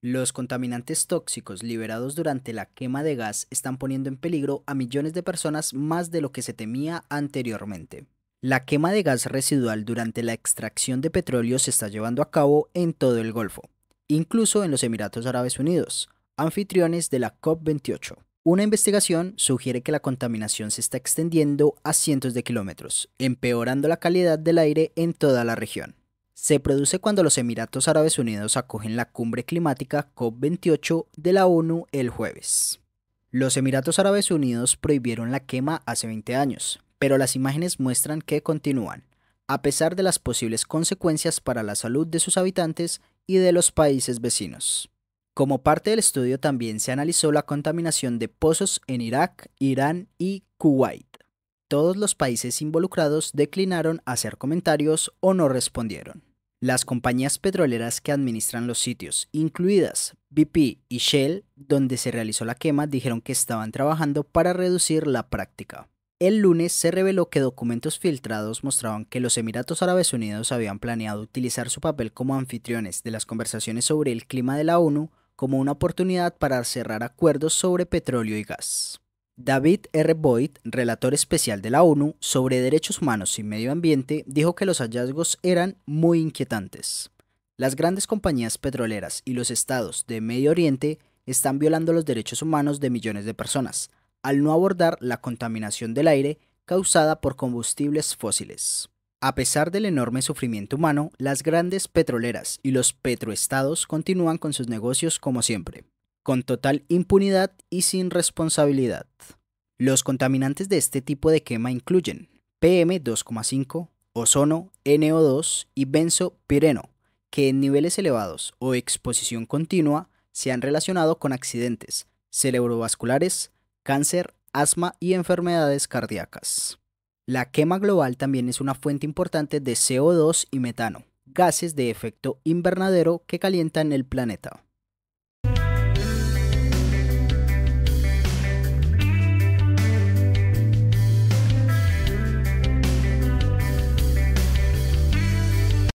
Los contaminantes tóxicos liberados durante la quema de gas están poniendo en peligro a millones de personas más de lo que se temía anteriormente. La quema de gas residual durante la extracción de petróleo se está llevando a cabo en todo el Golfo, incluso en los Emiratos Árabes Unidos, anfitriones de la COP28. Una investigación sugiere que la contaminación se está extendiendo a cientos de kilómetros, empeorando la calidad del aire en toda la región se produce cuando los Emiratos Árabes Unidos acogen la cumbre climática COP28 de la ONU el jueves. Los Emiratos Árabes Unidos prohibieron la quema hace 20 años, pero las imágenes muestran que continúan, a pesar de las posibles consecuencias para la salud de sus habitantes y de los países vecinos. Como parte del estudio también se analizó la contaminación de pozos en Irak, Irán y Kuwait. Todos los países involucrados declinaron hacer comentarios o no respondieron. Las compañías petroleras que administran los sitios, incluidas BP y Shell, donde se realizó la quema, dijeron que estaban trabajando para reducir la práctica. El lunes se reveló que documentos filtrados mostraban que los Emiratos Árabes Unidos habían planeado utilizar su papel como anfitriones de las conversaciones sobre el clima de la ONU como una oportunidad para cerrar acuerdos sobre petróleo y gas. David R. Boyd, relator especial de la ONU sobre derechos humanos y medio ambiente, dijo que los hallazgos eran muy inquietantes. Las grandes compañías petroleras y los estados de Medio Oriente están violando los derechos humanos de millones de personas, al no abordar la contaminación del aire causada por combustibles fósiles. A pesar del enorme sufrimiento humano, las grandes petroleras y los petroestados continúan con sus negocios como siempre con total impunidad y sin responsabilidad. Los contaminantes de este tipo de quema incluyen PM2,5, ozono, NO2 y benzopireno, que en niveles elevados o exposición continua se han relacionado con accidentes cerebrovasculares, cáncer, asma y enfermedades cardíacas. La quema global también es una fuente importante de CO2 y metano, gases de efecto invernadero que calientan el planeta.